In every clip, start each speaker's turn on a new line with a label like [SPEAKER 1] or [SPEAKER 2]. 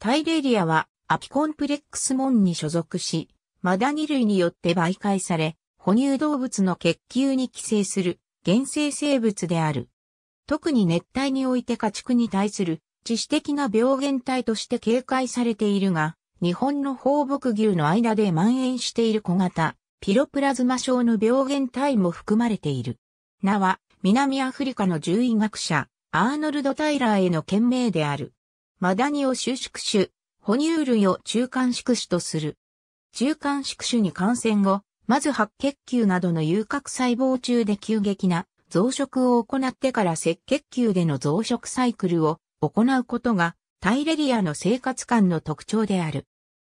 [SPEAKER 1] タイレリアはアピコンプレックス門に所属し、マダニ類によって媒介され、哺乳動物の血球に寄生する原生生物である。特に熱帯において家畜に対する致死的な病原体として警戒されているが、日本の放牧牛の間で蔓延している小型、ピロプラズマ症の病原体も含まれている。名は、南アフリカの獣医学者、アーノルド・タイラーへの懸命である。マダニを収縮種、哺乳類を中間宿主とする。中間宿主に感染後、まず白血球などの有核細胞中で急激な増殖を行ってから赤血球での増殖サイクルを行うことがタイレリアの生活感の特徴である。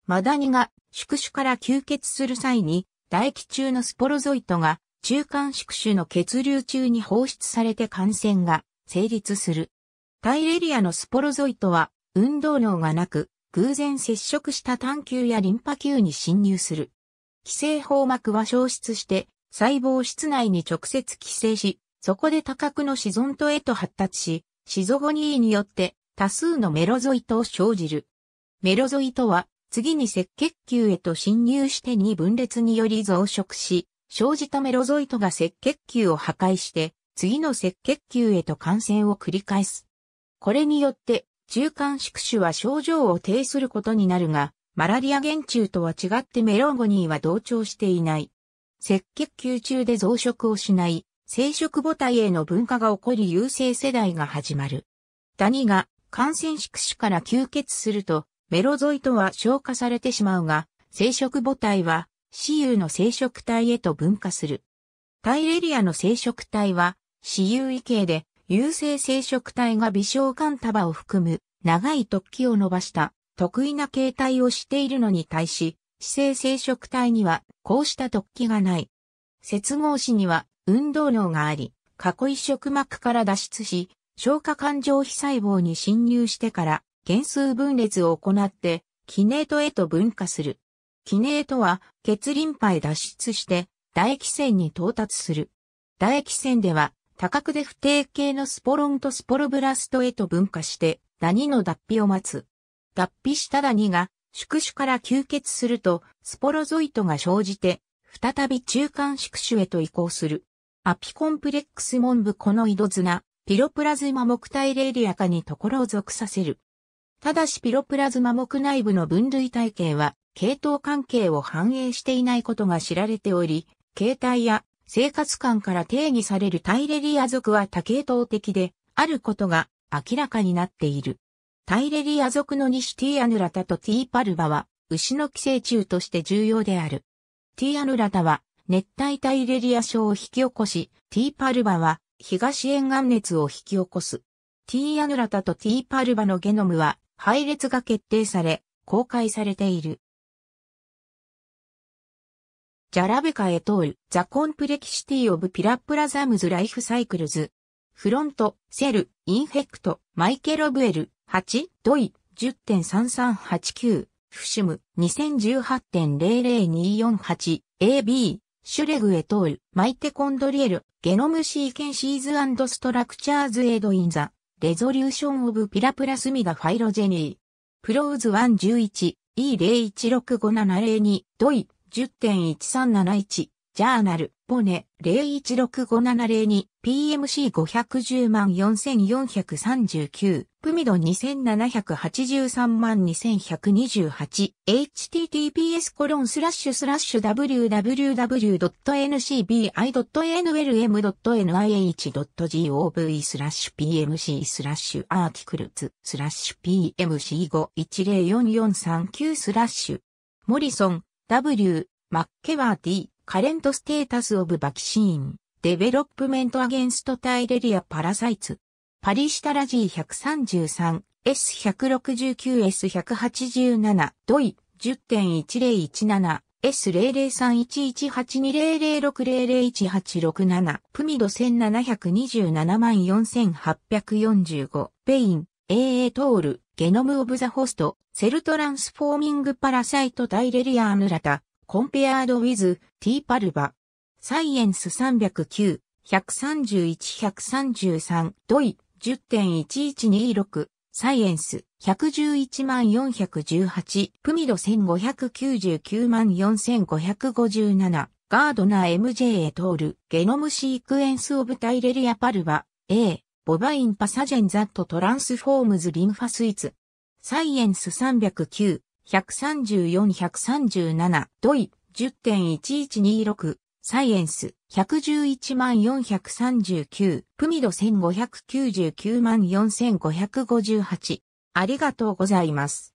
[SPEAKER 1] マダニが宿主から吸血する際に唾液中のスポロゾイトが中間宿主の血流中に放出されて感染が成立する。タイレリアのスポロゾイトは運動能がなく、偶然接触した単球やリンパ球に侵入する。寄生胞膜は消失して、細胞室内に直接寄生し、そこで多角のゾンとへと発達し、シゾゴニーによって多数のメロゾイトを生じる。メロゾイトは次に赤血球へと侵入して2分裂により増殖し、生じたメロゾイトが赤血球を破壊して、次の赤血球へと感染を繰り返す。これによって中間宿主は症状を呈することになるが、マラリア原虫とは違ってメロンゴニーは同調していない。赤血球中で増殖をしない、生殖母体への分化が起こり優性世代が始まる。ダニが感染宿主から吸血すると、メロゾイトは消化されてしまうが、生殖母体は、雌雄の生殖体へと分化する。タイレリアの生殖体は、雌雄異形で、有性生殖体が微小管束を含む長い突起を伸ばした得意な形態をしているのに対し、姿性生殖体にはこうした突起がない。接合子には運動能があり、囲い触膜から脱出し、消化管上皮細胞に侵入してから減数分裂を行って、キネートへと分化する。キネートは血リンパへ脱出して唾液腺に到達する。唾液腺では多角で不定形のスポロンとスポロブラストへと分化して、ダニの脱皮を待つ。脱皮したダニが、宿主から吸血すると、スポロゾイトが生じて、再び中間宿主へと移行する。アピコンプレックスモンブの井戸綱、ピロプラズマ木体レイリア化にところを属させる。ただしピロプラズマ木内部の分類体系は、系統関係を反映していないことが知られており、形態や生活観から定義されるタイレリア族は多系統的で、あることが明らかになっている。タイレリア族の西ティアヌラタとティーパルバは、牛の寄生虫として重要である。ティアヌラタは、熱帯タイレリア症を引き起こし、ティーパルバは、東沿岸熱を引き起こす。ティーアヌラタとティーパルバのゲノムは、配列が決定され、公開されている。ジャラベカエトール、ザ・コンプレキシティ・オブ・ピラプラザムズ・ライフ・サイクルズ。フロント、セル、インフェクト、マイケロブエル、8、ドイ、10.3389、フシム、2018.00248、AB、シュレグエトール、マイテコンドリエル、ゲノムシーケンシーズストラクチャーズエドインザ、レゾリューションオブピラプラスミダファイロジェニー。プローズ111、E01657002、ドイ、10.1371、ジャーナル、ポネ、016570-2、PMC510 万4439、プミド2783万2128、https コロンスラッシュスラッシュ www.ncbi.nlm.nih.gov スラッシュ PMC スラッシュアーティクルズスラッシュ PMC510443 9スラッシュ、モリソン、W、マッケワーティ、カレントステータスオブバキシーン、デベロップメントアゲンストタイレリアパラサイツ。パリシタラジー133、S169、S187、ドイ、10.1017、S00311820060018667、プミド17274845、ペイン、AA トール、ゲノム・オブ・ザ・ホスト、セルトランスフォーミング・パラサイト・ダイレリアアヌラタ、コンペアード・ウィズ・ティー・パルバ。サイエンス309、131-133、ドイ、10.1126、サイエンス、111418、プミド15994557、ガードナー MJ エトール、ゲノムシークエンスオブタイレリアパルバ、A、ボバインパサジェンザットトランスフォームズリンファスイツ。サイエンス309、134-137、ドイ、10.1126、サイエンス、111439、プミド15994558。ありがとうございます。